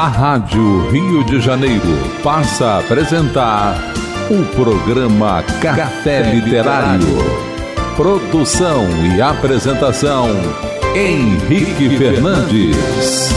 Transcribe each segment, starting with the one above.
A Rádio Rio de Janeiro passa a apresentar o programa Café Literário. Produção e apresentação Henrique Fernandes.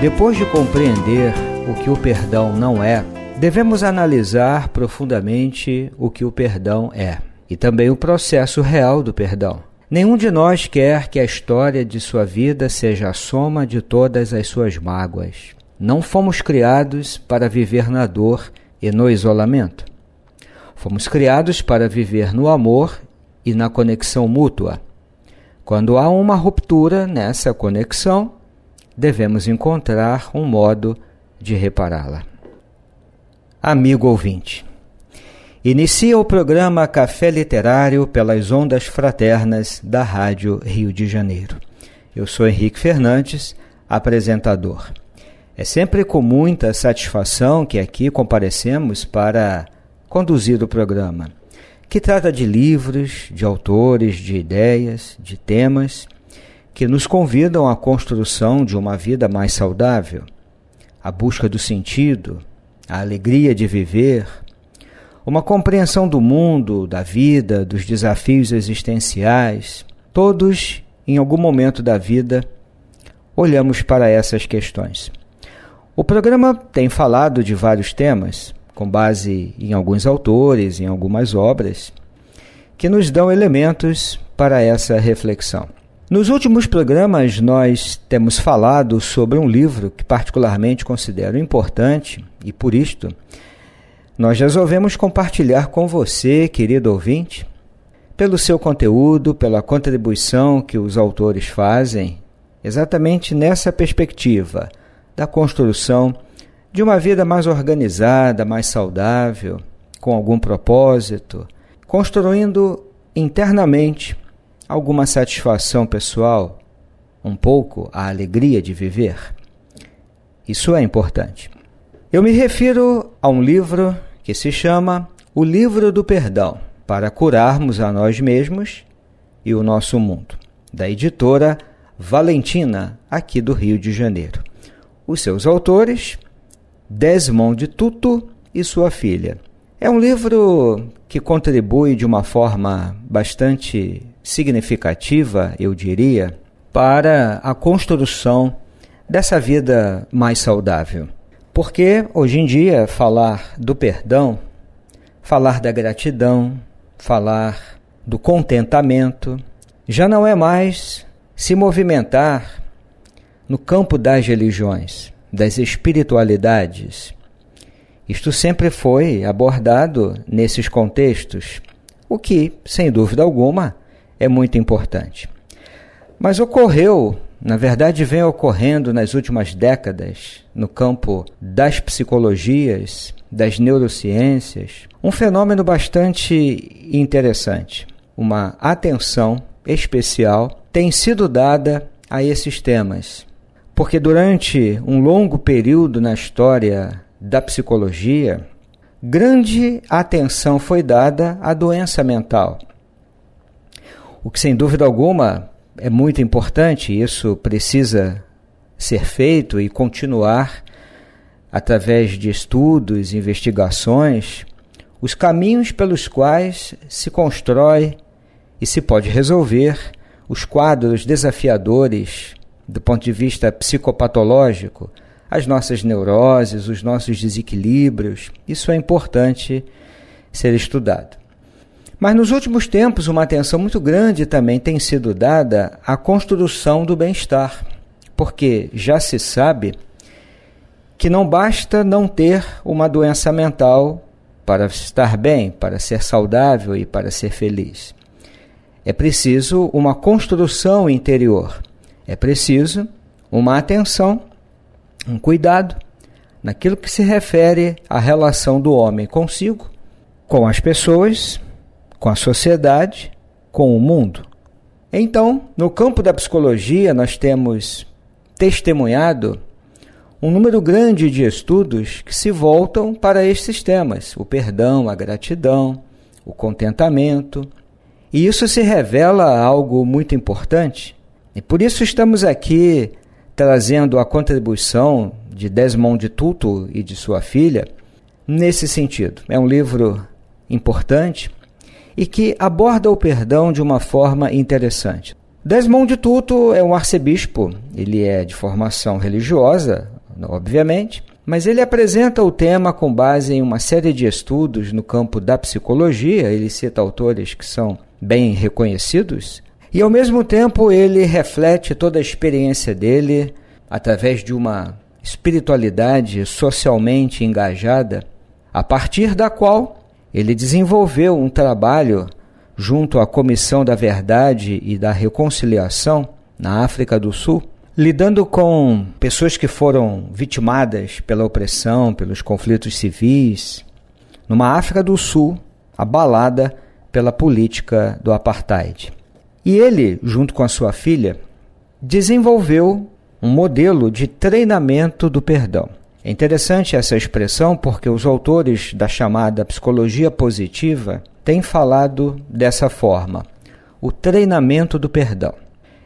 Depois de compreender o que o perdão não é, devemos analisar profundamente o que o perdão é e também o processo real do perdão. Nenhum de nós quer que a história de sua vida seja a soma de todas as suas mágoas. Não fomos criados para viver na dor e no isolamento. Fomos criados para viver no amor e na conexão mútua. Quando há uma ruptura nessa conexão, devemos encontrar um modo de repará-la. Amigo ouvinte, Inicia o programa Café Literário pelas ondas fraternas da Rádio Rio de Janeiro. Eu sou Henrique Fernandes, apresentador. É sempre com muita satisfação que aqui comparecemos para conduzir o programa, que trata de livros, de autores, de ideias, de temas que nos convidam à construção de uma vida mais saudável, à busca do sentido, à alegria de viver, uma compreensão do mundo, da vida, dos desafios existenciais. Todos, em algum momento da vida, olhamos para essas questões. O programa tem falado de vários temas, com base em alguns autores, em algumas obras, que nos dão elementos para essa reflexão. Nos últimos programas, nós temos falado sobre um livro que, particularmente, considero importante e, por isto, nós resolvemos compartilhar com você, querido ouvinte, pelo seu conteúdo, pela contribuição que os autores fazem, exatamente nessa perspectiva da construção de uma vida mais organizada, mais saudável, com algum propósito, construindo internamente alguma satisfação pessoal, um pouco a alegria de viver. Isso é importante. Eu me refiro a um livro que se chama O Livro do Perdão para curarmos a nós mesmos e o nosso mundo, da editora Valentina, aqui do Rio de Janeiro. Os seus autores, Desmond Tutu e sua filha. É um livro que contribui de uma forma bastante significativa, eu diria, para a construção dessa vida mais saudável. Porque hoje em dia falar do perdão, falar da gratidão, falar do contentamento, já não é mais se movimentar no campo das religiões, das espiritualidades. Isto sempre foi abordado nesses contextos, o que, sem dúvida alguma, é muito importante. Mas ocorreu na verdade vem ocorrendo nas últimas décadas no campo das psicologias, das neurociências, um fenômeno bastante interessante. Uma atenção especial tem sido dada a esses temas. Porque durante um longo período na história da psicologia, grande atenção foi dada à doença mental. O que, sem dúvida alguma, é muito importante, isso precisa ser feito e continuar através de estudos, investigações, os caminhos pelos quais se constrói e se pode resolver os quadros desafiadores do ponto de vista psicopatológico, as nossas neuroses, os nossos desequilíbrios. Isso é importante ser estudado. Mas nos últimos tempos, uma atenção muito grande também tem sido dada à construção do bem-estar, porque já se sabe que não basta não ter uma doença mental para estar bem, para ser saudável e para ser feliz. É preciso uma construção interior, é preciso uma atenção, um cuidado naquilo que se refere à relação do homem consigo, com as pessoas com a sociedade, com o mundo. Então, no campo da psicologia, nós temos testemunhado um número grande de estudos que se voltam para esses temas: o perdão, a gratidão, o contentamento. E isso se revela algo muito importante. E por isso estamos aqui trazendo a contribuição de Desmond Tutu e de sua filha nesse sentido. É um livro importante e que aborda o perdão de uma forma interessante. Desmond Tutu é um arcebispo, ele é de formação religiosa, obviamente, mas ele apresenta o tema com base em uma série de estudos no campo da psicologia, ele cita autores que são bem reconhecidos, e ao mesmo tempo ele reflete toda a experiência dele através de uma espiritualidade socialmente engajada, a partir da qual ele desenvolveu um trabalho junto à Comissão da Verdade e da Reconciliação na África do Sul, lidando com pessoas que foram vitimadas pela opressão, pelos conflitos civis, numa África do Sul abalada pela política do apartheid. E ele, junto com a sua filha, desenvolveu um modelo de treinamento do perdão. É interessante essa expressão porque os autores da chamada psicologia positiva têm falado dessa forma: o treinamento do perdão.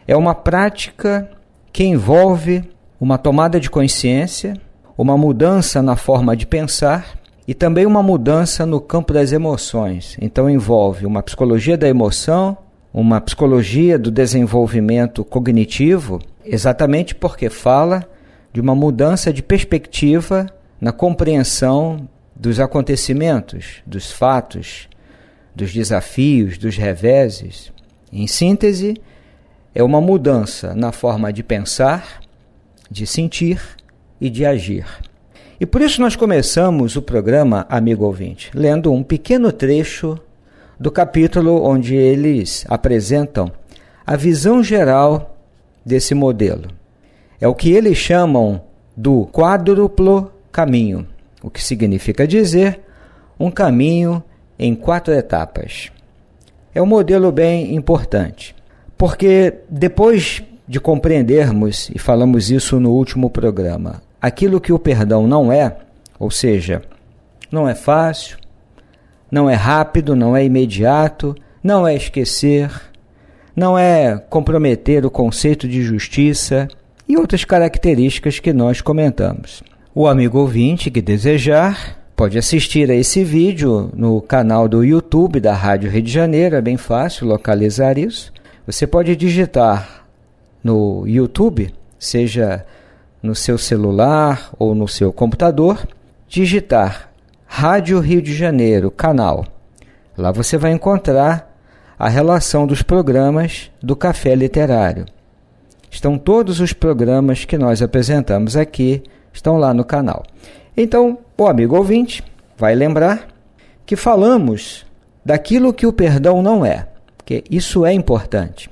É uma prática que envolve uma tomada de consciência, uma mudança na forma de pensar e também uma mudança no campo das emoções. Então, envolve uma psicologia da emoção, uma psicologia do desenvolvimento cognitivo, exatamente porque fala de uma mudança de perspectiva na compreensão dos acontecimentos, dos fatos, dos desafios, dos reveses. Em síntese, é uma mudança na forma de pensar, de sentir e de agir. E por isso nós começamos o programa, amigo ouvinte, lendo um pequeno trecho do capítulo onde eles apresentam a visão geral desse modelo. É o que eles chamam do quádruplo caminho, o que significa dizer um caminho em quatro etapas. É um modelo bem importante, porque depois de compreendermos, e falamos isso no último programa, aquilo que o perdão não é, ou seja, não é fácil, não é rápido, não é imediato, não é esquecer, não é comprometer o conceito de justiça, e outras características que nós comentamos. O amigo ouvinte que desejar pode assistir a esse vídeo no canal do YouTube da Rádio Rio de Janeiro, é bem fácil localizar isso. Você pode digitar no YouTube, seja no seu celular ou no seu computador, digitar Rádio Rio de Janeiro, canal. Lá você vai encontrar a relação dos programas do Café Literário estão todos os programas que nós apresentamos aqui, estão lá no canal. Então, o amigo ouvinte vai lembrar que falamos daquilo que o perdão não é, que isso é importante.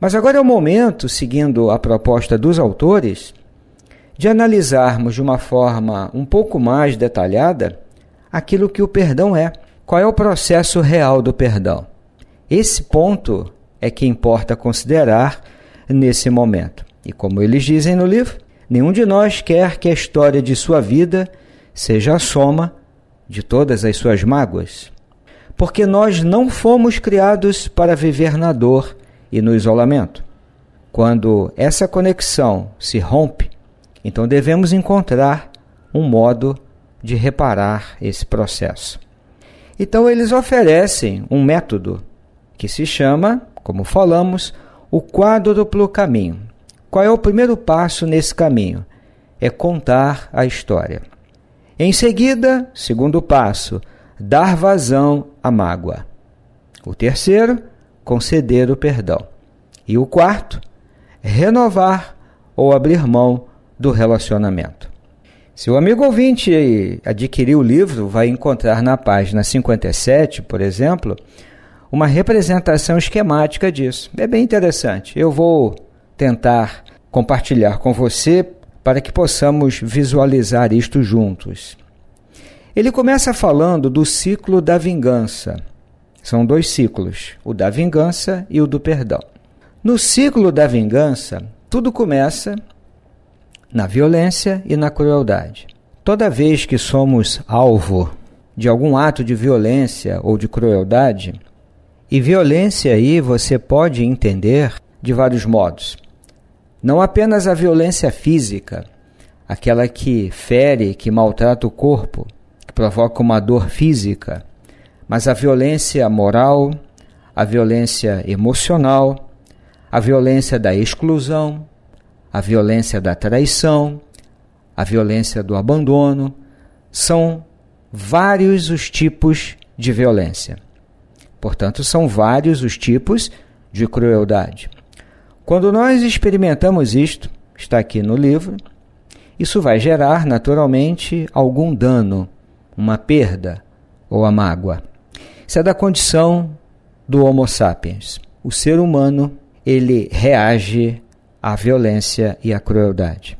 Mas agora é o momento, seguindo a proposta dos autores, de analisarmos de uma forma um pouco mais detalhada aquilo que o perdão é. Qual é o processo real do perdão? Esse ponto é que importa considerar nesse momento. E como eles dizem no livro, nenhum de nós quer que a história de sua vida seja a soma de todas as suas mágoas. Porque nós não fomos criados para viver na dor e no isolamento. Quando essa conexão se rompe, então devemos encontrar um modo de reparar esse processo. Então eles oferecem um método que se chama, como falamos, o quádruplo caminho. Qual é o primeiro passo nesse caminho? É contar a história. Em seguida, segundo passo, dar vazão à mágoa. O terceiro, conceder o perdão. E o quarto, renovar ou abrir mão do relacionamento. Seu amigo ouvinte adquirir o livro, vai encontrar na página 57, por exemplo, uma representação esquemática disso. É bem interessante. Eu vou tentar compartilhar com você para que possamos visualizar isto juntos. Ele começa falando do ciclo da vingança. São dois ciclos, o da vingança e o do perdão. No ciclo da vingança, tudo começa na violência e na crueldade. Toda vez que somos alvo de algum ato de violência ou de crueldade, e violência aí você pode entender de vários modos. Não apenas a violência física, aquela que fere, que maltrata o corpo, que provoca uma dor física, mas a violência moral, a violência emocional, a violência da exclusão, a violência da traição, a violência do abandono, são vários os tipos de violência. Portanto, são vários os tipos de crueldade. Quando nós experimentamos isto, está aqui no livro, isso vai gerar naturalmente algum dano, uma perda ou a mágoa. Isso é da condição do Homo sapiens. O ser humano, ele reage à violência e à crueldade.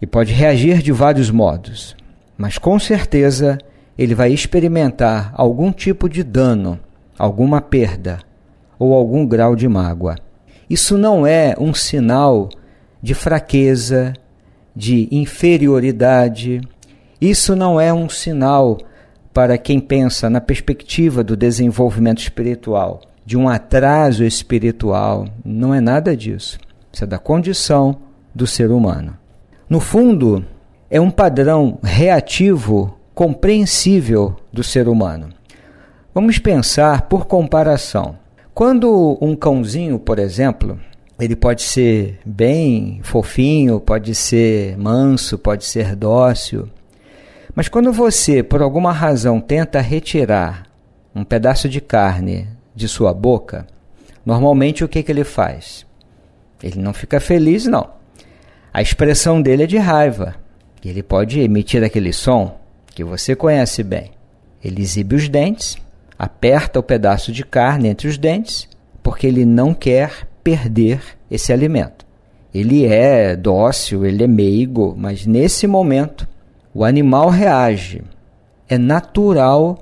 E pode reagir de vários modos, mas com certeza ele vai experimentar algum tipo de dano alguma perda ou algum grau de mágoa. Isso não é um sinal de fraqueza, de inferioridade. Isso não é um sinal para quem pensa na perspectiva do desenvolvimento espiritual, de um atraso espiritual. Não é nada disso. Isso é da condição do ser humano. No fundo, é um padrão reativo compreensível do ser humano. Vamos pensar por comparação. Quando um cãozinho, por exemplo, ele pode ser bem fofinho, pode ser manso, pode ser dócil. Mas quando você, por alguma razão, tenta retirar um pedaço de carne de sua boca, normalmente o que, que ele faz? Ele não fica feliz, não. A expressão dele é de raiva. Ele pode emitir aquele som que você conhece bem. Ele exibe os dentes aperta o pedaço de carne entre os dentes, porque ele não quer perder esse alimento. Ele é dócil, ele é meigo, mas nesse momento o animal reage. É natural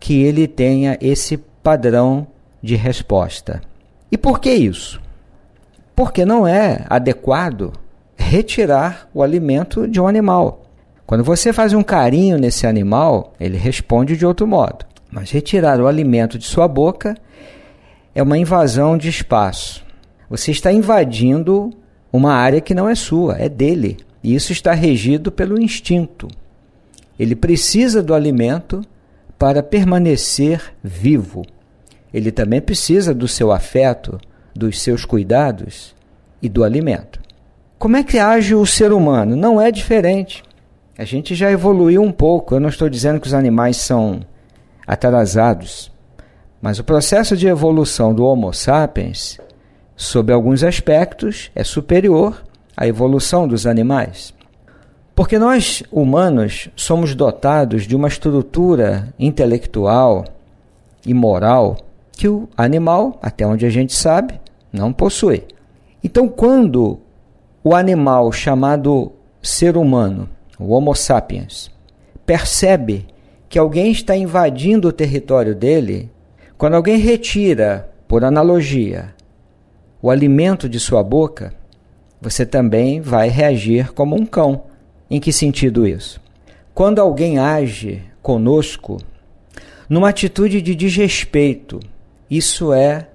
que ele tenha esse padrão de resposta. E por que isso? Porque não é adequado retirar o alimento de um animal. Quando você faz um carinho nesse animal, ele responde de outro modo. Mas retirar o alimento de sua boca é uma invasão de espaço. Você está invadindo uma área que não é sua, é dele. E isso está regido pelo instinto. Ele precisa do alimento para permanecer vivo. Ele também precisa do seu afeto, dos seus cuidados e do alimento. Como é que age o ser humano? Não é diferente. A gente já evoluiu um pouco. Eu não estou dizendo que os animais são atrasados. Mas o processo de evolução do Homo sapiens, sob alguns aspectos, é superior à evolução dos animais. Porque nós, humanos, somos dotados de uma estrutura intelectual e moral que o animal, até onde a gente sabe, não possui. Então, quando o animal chamado ser humano, o Homo sapiens, percebe que alguém está invadindo o território dele, quando alguém retira, por analogia, o alimento de sua boca, você também vai reagir como um cão. Em que sentido isso? Quando alguém age conosco numa atitude de desrespeito, isso é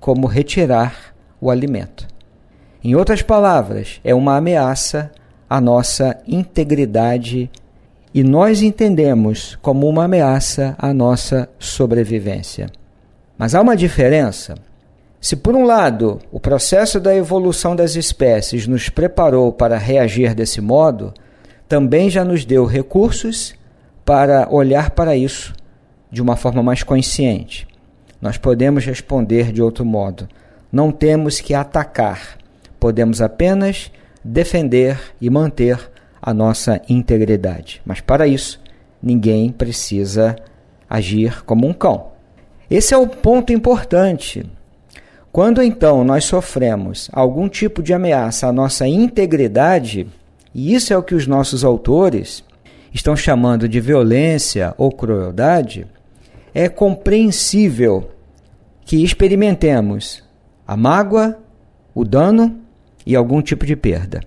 como retirar o alimento. Em outras palavras, é uma ameaça à nossa integridade e nós entendemos como uma ameaça à nossa sobrevivência. Mas há uma diferença. Se, por um lado, o processo da evolução das espécies nos preparou para reagir desse modo, também já nos deu recursos para olhar para isso de uma forma mais consciente. Nós podemos responder de outro modo. Não temos que atacar, podemos apenas defender e manter a nossa integridade. Mas para isso, ninguém precisa agir como um cão. Esse é o ponto importante. Quando então nós sofremos algum tipo de ameaça à nossa integridade, e isso é o que os nossos autores estão chamando de violência ou crueldade, é compreensível que experimentemos a mágoa, o dano e algum tipo de perda.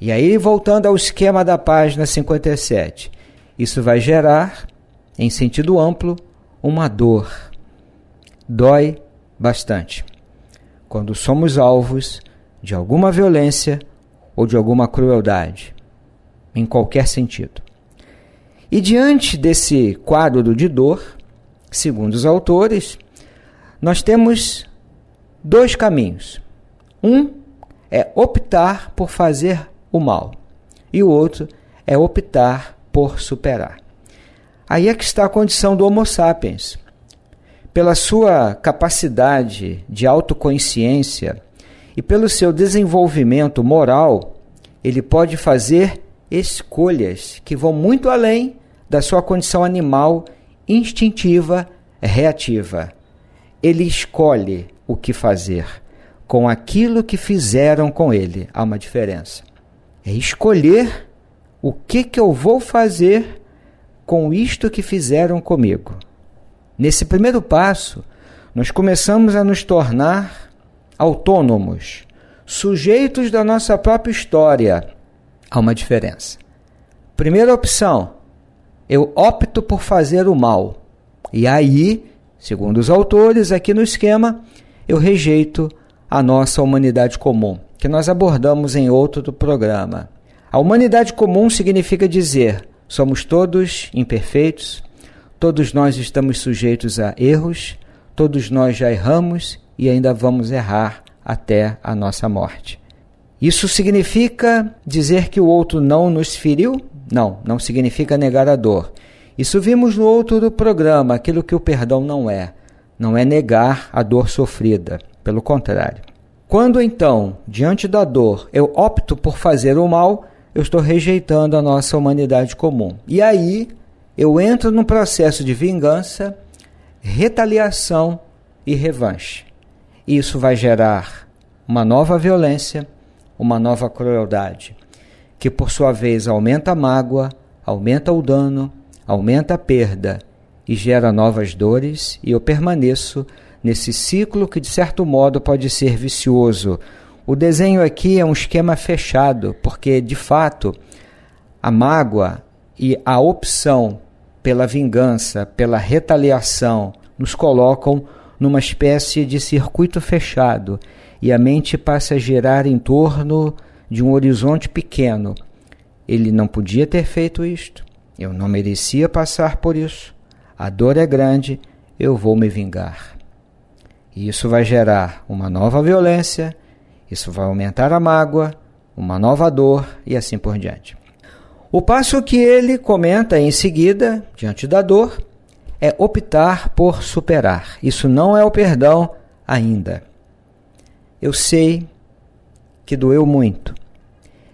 E aí, voltando ao esquema da página 57, isso vai gerar, em sentido amplo, uma dor. Dói bastante. Quando somos alvos de alguma violência ou de alguma crueldade, em qualquer sentido. E diante desse quadro de dor, segundo os autores, nós temos dois caminhos. Um é optar por fazer o mal, e o outro é optar por superar. Aí é que está a condição do Homo sapiens. Pela sua capacidade de autoconsciência e pelo seu desenvolvimento moral, ele pode fazer escolhas que vão muito além da sua condição animal instintiva reativa. Ele escolhe o que fazer com aquilo que fizeram com ele. Há uma diferença. É escolher o que, que eu vou fazer com isto que fizeram comigo. Nesse primeiro passo, nós começamos a nos tornar autônomos, sujeitos da nossa própria história. Há uma diferença. Primeira opção, eu opto por fazer o mal. E aí, segundo os autores, aqui no esquema, eu rejeito a nossa humanidade comum que nós abordamos em outro programa. A humanidade comum significa dizer: somos todos imperfeitos, todos nós estamos sujeitos a erros, todos nós já erramos e ainda vamos errar até a nossa morte. Isso significa dizer que o outro não nos feriu? Não, não significa negar a dor. Isso vimos no outro programa, aquilo que o perdão não é. Não é negar a dor sofrida, pelo contrário. Quando então, diante da dor, eu opto por fazer o mal, eu estou rejeitando a nossa humanidade comum. E aí eu entro num processo de vingança, retaliação e revanche. E isso vai gerar uma nova violência, uma nova crueldade, que por sua vez aumenta a mágoa, aumenta o dano, aumenta a perda e gera novas dores, e eu permaneço nesse ciclo que, de certo modo, pode ser vicioso. O desenho aqui é um esquema fechado, porque, de fato, a mágoa e a opção pela vingança, pela retaliação, nos colocam numa espécie de circuito fechado e a mente passa a girar em torno de um horizonte pequeno. Ele não podia ter feito isto, eu não merecia passar por isso, a dor é grande, eu vou me vingar. E isso vai gerar uma nova violência, isso vai aumentar a mágoa, uma nova dor e assim por diante. O passo que ele comenta em seguida, diante da dor, é optar por superar. Isso não é o perdão ainda. Eu sei que doeu muito.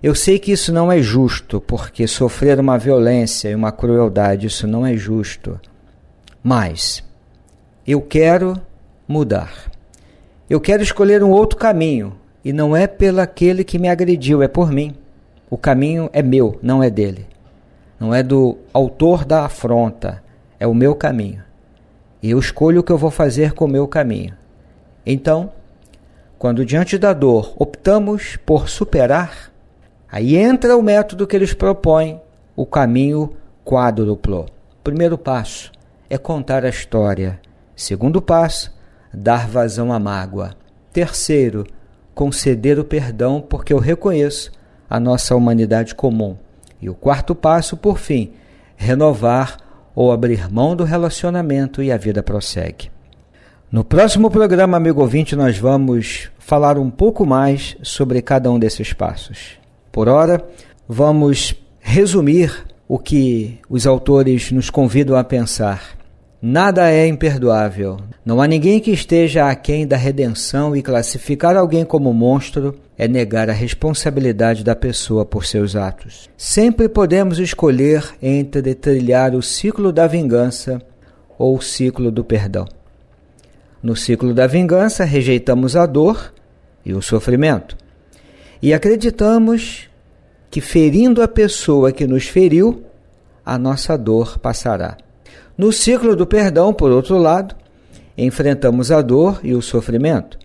Eu sei que isso não é justo, porque sofrer uma violência e uma crueldade, isso não é justo. Mas eu quero mudar. Eu quero escolher um outro caminho, e não é pelo aquele que me agrediu, é por mim. O caminho é meu, não é dele. Não é do autor da afronta, é o meu caminho. E eu escolho o que eu vou fazer com o meu caminho. Então, quando diante da dor optamos por superar, aí entra o método que eles propõem, o caminho quádruplo. Primeiro passo é contar a história. Segundo passo dar vazão à mágoa. Terceiro, conceder o perdão, porque eu reconheço a nossa humanidade comum. E o quarto passo, por fim, renovar ou abrir mão do relacionamento e a vida prossegue. No próximo programa, amigo ouvinte, nós vamos falar um pouco mais sobre cada um desses passos. Por ora, vamos resumir o que os autores nos convidam a pensar. Nada é imperdoável. Não há ninguém que esteja aquém da redenção e classificar alguém como monstro é negar a responsabilidade da pessoa por seus atos. Sempre podemos escolher entre trilhar o ciclo da vingança ou o ciclo do perdão. No ciclo da vingança, rejeitamos a dor e o sofrimento e acreditamos que ferindo a pessoa que nos feriu, a nossa dor passará. No ciclo do perdão, por outro lado, enfrentamos a dor e o sofrimento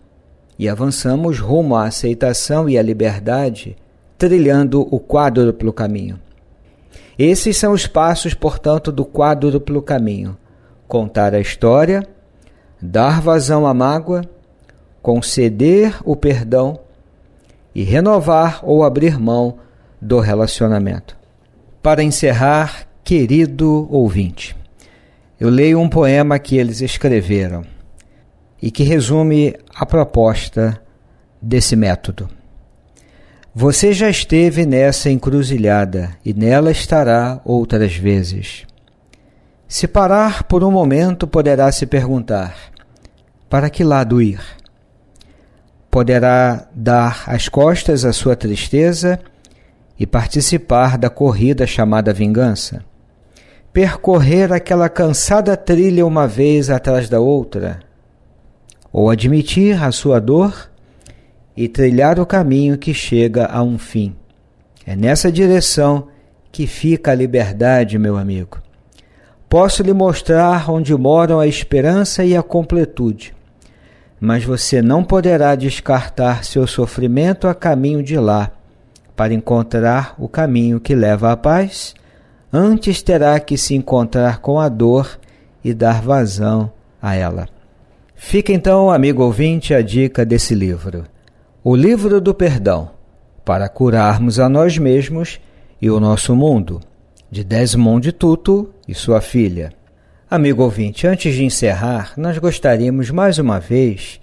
e avançamos rumo à aceitação e à liberdade, trilhando o quádruplo caminho. Esses são os passos, portanto, do quádruplo caminho: contar a história, dar vazão à mágoa, conceder o perdão e renovar ou abrir mão do relacionamento. Para encerrar, querido ouvinte, eu leio um poema que eles escreveram e que resume a proposta desse método. Você já esteve nessa encruzilhada e nela estará outras vezes. Se parar por um momento, poderá se perguntar: para que lado ir? Poderá dar as costas à sua tristeza e participar da corrida chamada vingança? percorrer aquela cansada trilha uma vez atrás da outra, ou admitir a sua dor e trilhar o caminho que chega a um fim. É nessa direção que fica a liberdade, meu amigo. Posso lhe mostrar onde moram a esperança e a completude, mas você não poderá descartar seu sofrimento a caminho de lá, para encontrar o caminho que leva à paz antes terá que se encontrar com a dor e dar vazão a ela. Fica então, amigo ouvinte, a dica desse livro: O Livro do Perdão, para curarmos a nós mesmos e o nosso mundo, de Desmond Tutu e sua filha. Amigo ouvinte, antes de encerrar, nós gostaríamos mais uma vez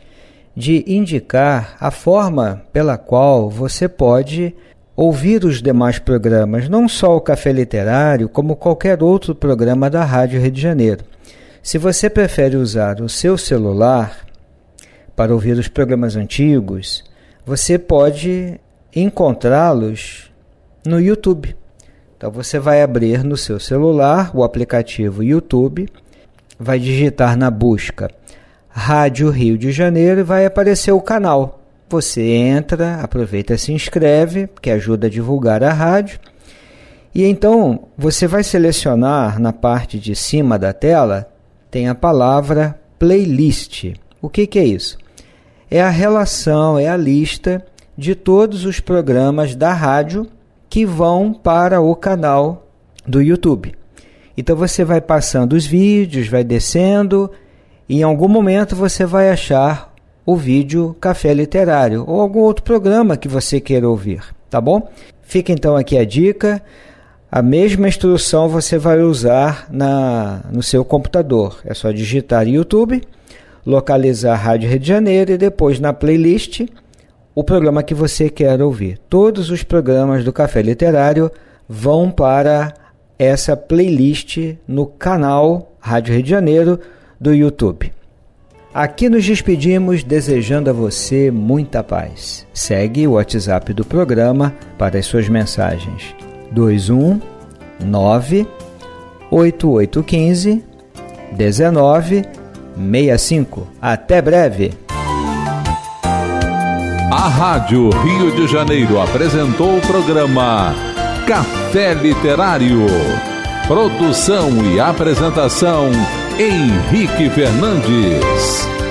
de indicar a forma pela qual você pode ouvir os demais programas, não só o Café Literário, como qualquer outro programa da Rádio Rio de Janeiro. Se você prefere usar o seu celular para ouvir os programas antigos, você pode encontrá-los no YouTube. Então você vai abrir no seu celular o aplicativo YouTube, vai digitar na busca Rádio Rio de Janeiro e vai aparecer o canal. Você entra, aproveita, se inscreve, que ajuda a divulgar a rádio. E então você vai selecionar na parte de cima da tela tem a palavra playlist. O que, que é isso? É a relação, é a lista de todos os programas da rádio que vão para o canal do YouTube. Então você vai passando os vídeos, vai descendo, e em algum momento você vai achar o vídeo Café Literário ou algum outro programa que você queira ouvir, tá bom? Fica então aqui a dica. A mesma instrução você vai usar na, no seu computador. É só digitar YouTube, localizar a Rádio Rio de Janeiro e depois na playlist o programa que você quer ouvir. Todos os programas do Café Literário vão para essa playlist no canal Rádio Rio de Janeiro do YouTube. Aqui nos despedimos desejando a você muita paz. Segue o WhatsApp do programa para as suas mensagens. 21 9 8815 1965. Até breve. A Rádio Rio de Janeiro apresentou o programa Café Literário. Produção e apresentação Henrique Fernandes.